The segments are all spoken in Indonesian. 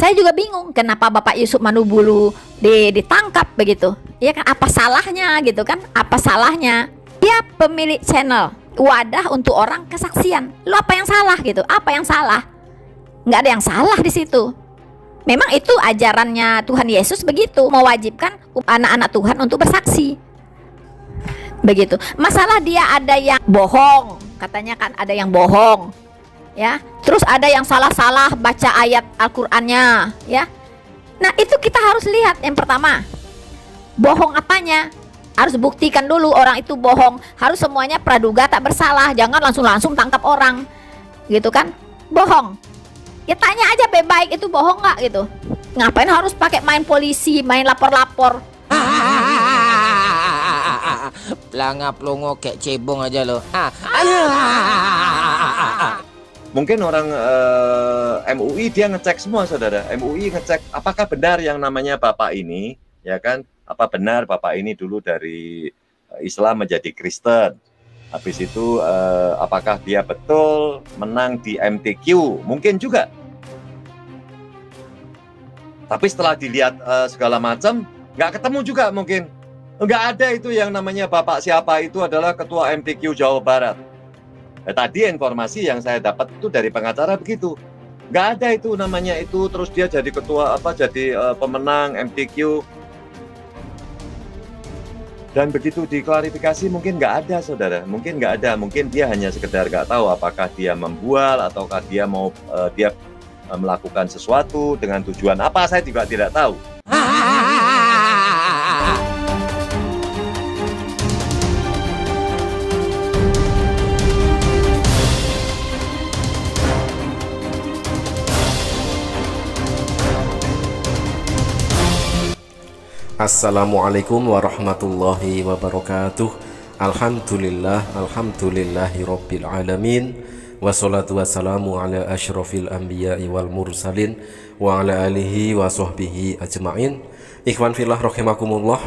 saya juga bingung kenapa Bapak Yusuf Manubulu di, ditangkap begitu ya kan apa salahnya gitu kan apa salahnya dia pemilik channel wadah untuk orang kesaksian lo apa yang salah gitu apa yang salah nggak ada yang salah di situ memang itu ajarannya Tuhan Yesus begitu mewajibkan anak-anak Tuhan untuk bersaksi begitu masalah dia ada yang bohong katanya kan ada yang bohong ya. Terus ada yang salah-salah baca ayat Al-Qur'annya, ya. Nah, itu kita harus lihat yang pertama. Bohong apanya? Harus buktikan dulu orang itu bohong. Harus semuanya praduga tak bersalah. Jangan langsung-langsung tangkap orang. Gitu kan? Bohong. Ya tanya aja baik baik itu bohong nggak gitu. Ngapain harus pakai main polisi, main lapor-lapor? Pelangap -lapor. kayak cebong aja lo. Ah mungkin orang uh, eh, MUI dia ngecek semua saudara MUI ngecek apakah benar yang namanya bapak ini ya kan apa benar bapak ini dulu dari eh, Islam menjadi Kristen habis itu uh, apakah dia betul menang di MTQ mungkin juga tapi setelah dilihat uh, segala macam nggak ketemu juga mungkin nggak ada itu yang namanya bapak siapa itu adalah ketua MTQ Jawa Barat eh, tadi informasi yang saya dapat itu dari pengacara begitu nggak ada itu namanya itu terus dia jadi ketua apa jadi uh, pemenang MTQ dan begitu diklarifikasi mungkin nggak ada saudara mungkin nggak ada mungkin dia hanya sekedar nggak tahu apakah dia membual ataukah dia mau uh, dia eh, melakukan sesuatu dengan tujuan apa saya juga tidak tahu Assalamualaikum warahmatullahi wabarakatuh Alhamdulillah Alhamdulillahi Rabbil Alamin Wassalatu wassalamu ala ashrafil anbiya wal mursalin Wa ala alihi wa sahbihi ajma'in Ikhwan filah rahimakumullah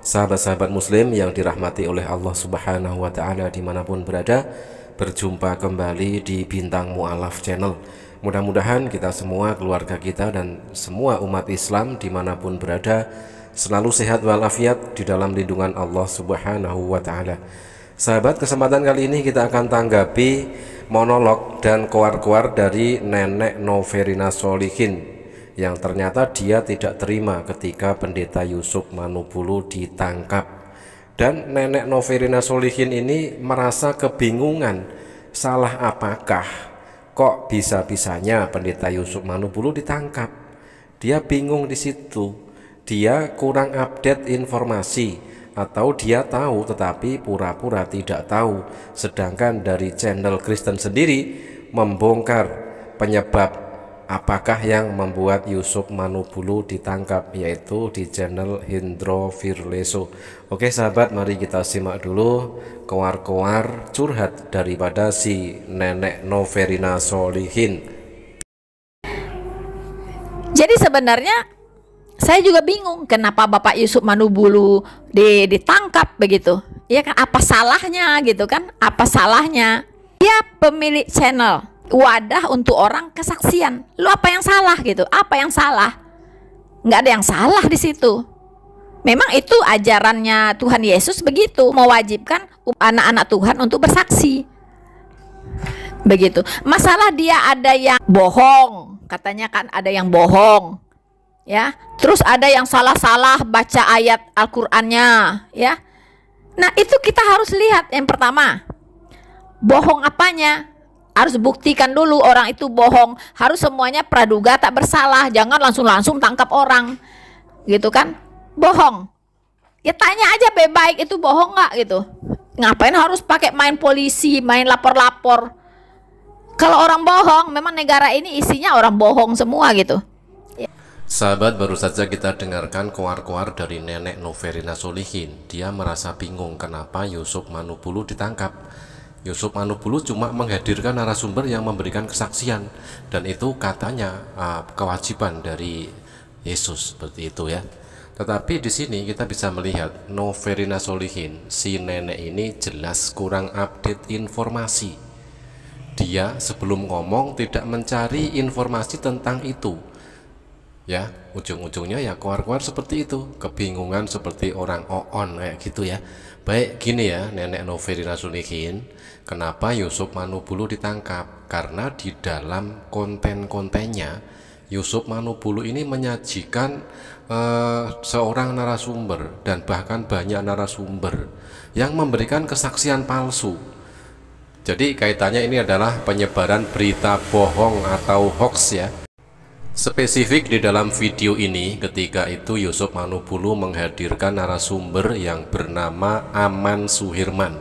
Sahabat-sahabat muslim yang dirahmati oleh Allah subhanahu wa ta'ala dimanapun berada Berjumpa kembali di Bintang Mu'alaf Channel Mudah-mudahan kita semua, keluarga kita dan semua umat Islam dimanapun berada selalu sehat walafiat di dalam lindungan Allah Subhanahu wa taala. Sahabat, kesempatan kali ini kita akan tanggapi monolog dan keluar-keluar dari nenek Noverina Solihin yang ternyata dia tidak terima ketika pendeta Yusuf Manubulu ditangkap. Dan nenek Noverina Solihin ini merasa kebingungan salah apakah kok bisa-bisanya pendeta Yusuf Manubulu ditangkap. Dia bingung di situ dia kurang update informasi atau dia tahu tetapi pura-pura tidak tahu. Sedangkan dari channel Kristen sendiri membongkar penyebab apakah yang membuat Yusuf Manubulu ditangkap yaitu di channel Hindro Firleso. Oke sahabat, mari kita simak dulu koar-koar curhat daripada si nenek Noverina Solihin. Jadi sebenarnya saya juga bingung kenapa Bapak Yusuf Manubulu ditangkap begitu. Ya kan apa salahnya gitu kan? Apa salahnya? Dia pemilik channel, wadah untuk orang kesaksian. Lu apa yang salah gitu? Apa yang salah? Nggak ada yang salah di situ. Memang itu ajarannya Tuhan Yesus begitu, mewajibkan anak-anak Tuhan untuk bersaksi. Begitu. Masalah dia ada yang bohong, katanya kan ada yang bohong ya. Terus ada yang salah-salah baca ayat Al-Qur'annya, ya. Nah, itu kita harus lihat yang pertama. Bohong apanya? Harus buktikan dulu orang itu bohong. Harus semuanya praduga tak bersalah. Jangan langsung-langsung tangkap orang. Gitu kan? Bohong. Ya tanya aja baik-baik itu bohong nggak gitu. Ngapain harus pakai main polisi, main lapor-lapor? Kalau orang bohong, memang negara ini isinya orang bohong semua gitu. Ya. Sahabat baru saja kita dengarkan keluar-keluar dari nenek Noverina Solihin. Dia merasa bingung kenapa Yusuf Manupulu ditangkap. Yusuf Manupulu cuma menghadirkan narasumber yang memberikan kesaksian dan itu katanya uh, kewajiban dari Yesus seperti itu ya. Tetapi di sini kita bisa melihat Noverina Solihin, si nenek ini jelas kurang update informasi. Dia sebelum ngomong tidak mencari informasi tentang itu ya ujung-ujungnya ya keluar-keluar seperti itu kebingungan seperti orang oon kayak gitu ya baik gini ya nenek Noverina Sunikin kenapa Yusuf Manubulu ditangkap karena di dalam konten-kontennya Yusuf Manubulu ini menyajikan eh, seorang narasumber dan bahkan banyak narasumber yang memberikan kesaksian palsu jadi kaitannya ini adalah penyebaran berita bohong atau hoax ya Spesifik di dalam video ini, ketika itu Yusuf Manubulu menghadirkan narasumber yang bernama Aman Suhirman.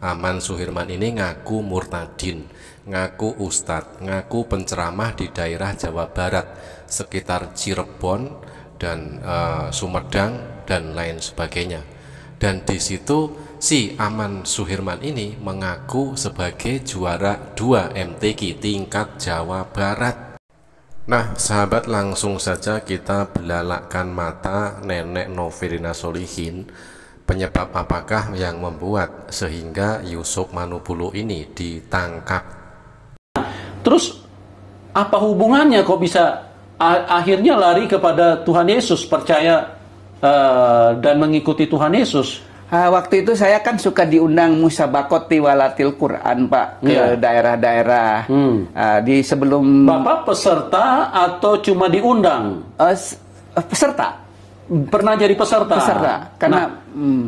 Aman Suhirman ini ngaku murtadin, ngaku ustadz, ngaku penceramah di daerah Jawa Barat, sekitar Cirebon dan e, Sumedang dan lain sebagainya. Dan di situ si Aman Suhirman ini mengaku sebagai juara 2 MTQ tingkat Jawa Barat Nah sahabat langsung saja kita belalakkan mata nenek Novirina Solihin Penyebab apakah yang membuat sehingga Yusuf Manubulu ini ditangkap Terus apa hubungannya kok bisa akhirnya lari kepada Tuhan Yesus percaya uh, dan mengikuti Tuhan Yesus Uh, waktu itu saya kan suka diundang musabakoti walatil Quran Pak ke daerah iya. daerah-daerah hmm. uh, di sebelum Bapak peserta atau cuma diundang? Uh, peserta. Pernah jadi peserta. Peserta. Karena nah, hmm.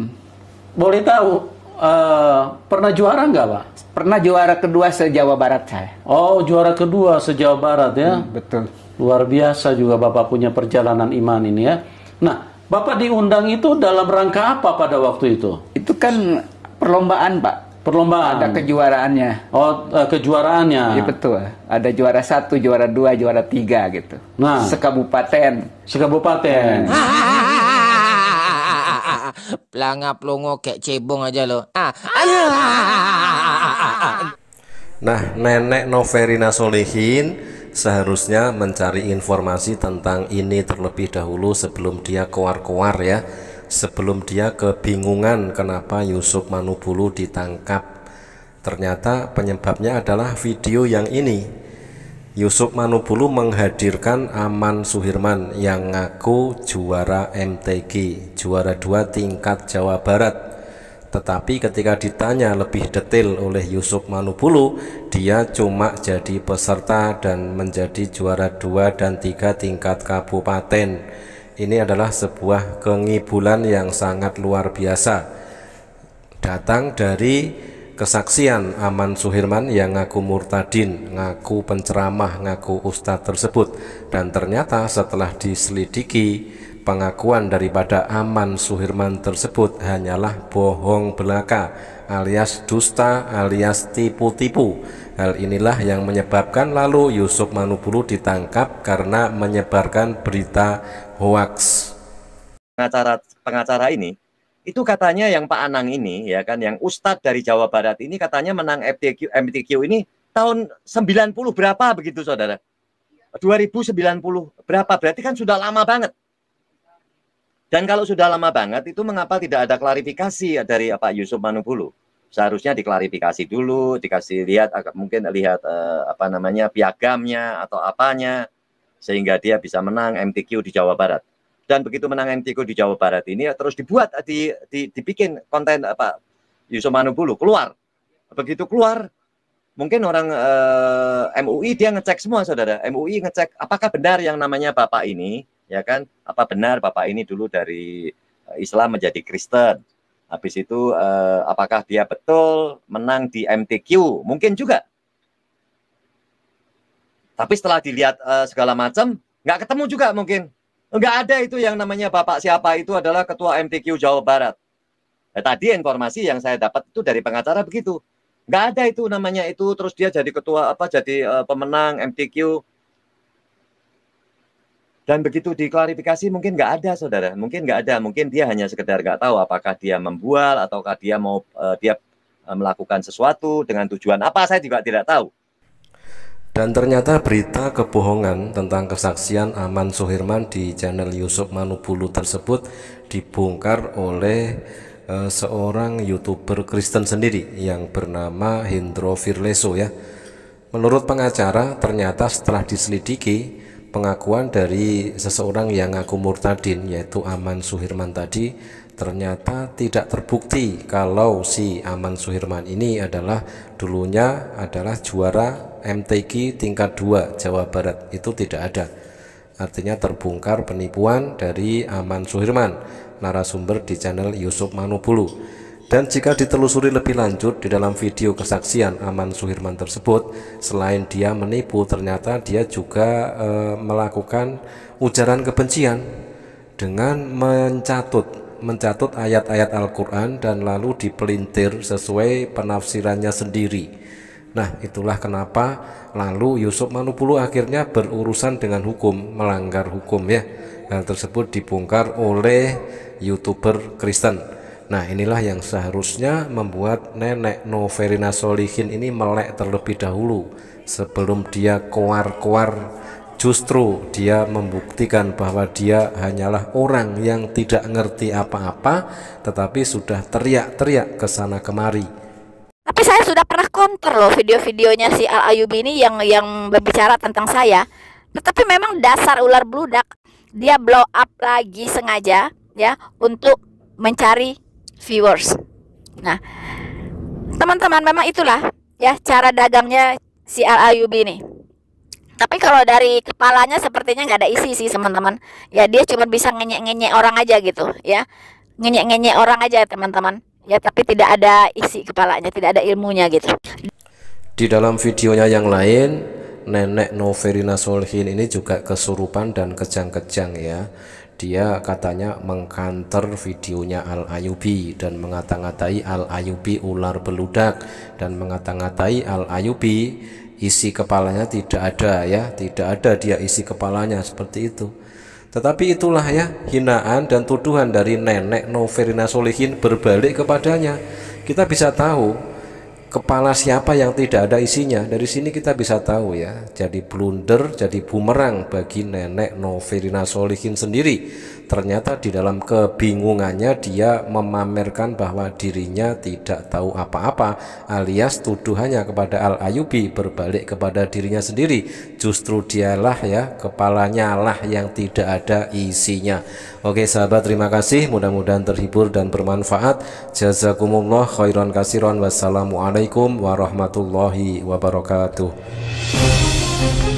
boleh tahu uh, pernah juara nggak pak? Pernah juara kedua se-Jawa Barat saya. Oh juara kedua se-Jawa Barat ya? Hmm, betul. Luar biasa juga bapak punya perjalanan iman ini ya. Nah Bapak diundang itu dalam rangka apa pada waktu itu? Itu kan perlombaan, Pak. Perlombaan. Ada kejuaraannya. Oh, eh, kejuaraannya. Iya betul. Ada juara satu, juara dua, juara tiga gitu. Nah. Sekabupaten. Sekabupaten. Hmm. Pelangap longo kayak cebong aja lo. Ah. ah. Nah, nenek Noverina Solihin seharusnya mencari informasi tentang ini terlebih dahulu sebelum dia keluar-keluar ya sebelum dia kebingungan kenapa Yusuf Manubulu ditangkap ternyata penyebabnya adalah video yang ini Yusuf Manubulu menghadirkan Aman Suhirman yang ngaku juara MTG juara 2 tingkat Jawa Barat tetapi ketika ditanya lebih detail oleh Yusuf Manupulu, dia cuma jadi peserta dan menjadi juara dua dan tiga tingkat kabupaten. Ini adalah sebuah kengibulan yang sangat luar biasa. Datang dari kesaksian Aman Suhirman yang ngaku murtadin, ngaku penceramah, ngaku ustadz tersebut. Dan ternyata setelah diselidiki, Pengakuan daripada Aman Suhirman tersebut hanyalah bohong belaka alias dusta alias tipu-tipu. Hal inilah yang menyebabkan lalu Yusuf Manupulu ditangkap karena menyebarkan berita hoax. Pengacara pengacara ini itu katanya yang Pak Anang ini ya kan yang Ustadz dari Jawa Barat ini katanya menang MTQ MTQ ini tahun 90 berapa begitu saudara 2090 berapa berarti kan sudah lama banget dan kalau sudah lama banget itu mengapa tidak ada klarifikasi dari eh, Pak Yusuf Manubulu? Seharusnya diklarifikasi dulu, dikasih lihat mungkin lihat eh, apa namanya piagamnya atau apanya sehingga dia bisa menang MTQ di Jawa Barat. Dan begitu menang MTQ di Jawa Barat ini terus dibuat eh, di, di dibikin konten Pak Yusuf Manubulu keluar. Begitu keluar mungkin orang eh, MUI dia ngecek semua saudara MUI ngecek apakah benar yang namanya bapak ini ya kan apa benar bapak ini dulu dari eh, Islam menjadi Kristen habis itu eh, apakah dia betul menang di MTQ mungkin juga tapi setelah dilihat eh, segala macam nggak ketemu juga mungkin nggak ada itu yang namanya bapak siapa itu adalah ketua MTQ Jawa Barat eh, tadi informasi yang saya dapat itu dari pengacara begitu nggak ada itu namanya itu terus dia jadi ketua apa jadi eh, pemenang MTQ dan begitu diklarifikasi mungkin nggak ada saudara mungkin nggak ada mungkin dia hanya sekedar nggak tahu apakah dia membual ataukah dia mau uh, dia eh, melakukan sesuatu dengan tujuan apa saya juga tidak tahu dan ternyata berita kebohongan tentang kesaksian Aman Sohirman di channel Yusuf Manupulu tersebut dibongkar oleh uh, seorang youtuber Kristen sendiri yang bernama Hendro Firleso ya menurut pengacara ternyata setelah diselidiki pengakuan dari seseorang yang ngaku murtadin yaitu Aman Suhirman tadi ternyata tidak terbukti kalau si Aman Suhirman ini adalah dulunya adalah juara MTQ tingkat 2 Jawa Barat itu tidak ada artinya terbongkar penipuan dari Aman Suhirman narasumber di channel Yusuf Manubulu dan jika ditelusuri lebih lanjut di dalam video kesaksian Aman Suhirman tersebut, selain dia menipu, ternyata dia juga e, melakukan ujaran kebencian dengan mencatut mencatut ayat-ayat Al-Qur'an dan lalu dipelintir sesuai penafsirannya sendiri. Nah, itulah kenapa lalu Yusuf Manupulu akhirnya berurusan dengan hukum, melanggar hukum ya. Hal tersebut dibongkar oleh YouTuber Kristen Nah inilah yang seharusnya membuat nenek Noverina Solihin ini melek terlebih dahulu sebelum dia keluar keluar justru dia membuktikan bahwa dia hanyalah orang yang tidak ngerti apa-apa tetapi sudah teriak-teriak ke sana kemari tapi saya sudah pernah kontrol loh video-videonya si Al Ayubi ini yang yang berbicara tentang saya tetapi memang dasar ular bludak dia blow up lagi sengaja ya untuk mencari viewers. Nah, teman-teman memang itulah ya cara dagangnya si B ini. Tapi kalau dari kepalanya sepertinya nggak ada isi sih teman-teman. Ya dia cuma bisa ngenyek-ngenyek orang aja gitu ya. Ngenyek-ngenyek orang aja teman-teman. Ya tapi tidak ada isi kepalanya, tidak ada ilmunya gitu. Di dalam videonya yang lain, nenek Noverina Solhin ini juga kesurupan dan kejang-kejang ya dia katanya mengkanter videonya Al Ayubi dan mengata-ngatai Al Ayubi ular beludak dan mengata-ngatai Al Ayubi isi kepalanya tidak ada ya tidak ada dia isi kepalanya seperti itu tetapi itulah ya hinaan dan tuduhan dari nenek Noverina Solihin berbalik kepadanya kita bisa tahu kepala siapa yang tidak ada isinya dari sini kita bisa tahu ya jadi blunder jadi bumerang bagi nenek Noverina Solihin sendiri ternyata di dalam kebingungannya dia memamerkan bahwa dirinya tidak tahu apa-apa alias tuduhannya kepada Al-Ayubi berbalik kepada dirinya sendiri justru dialah ya kepalanya lah yang tidak ada isinya Oke sahabat terima kasih mudah-mudahan terhibur dan bermanfaat Jazakumullah khairan kasiran wassalamualaikum warahmatullahi wabarakatuh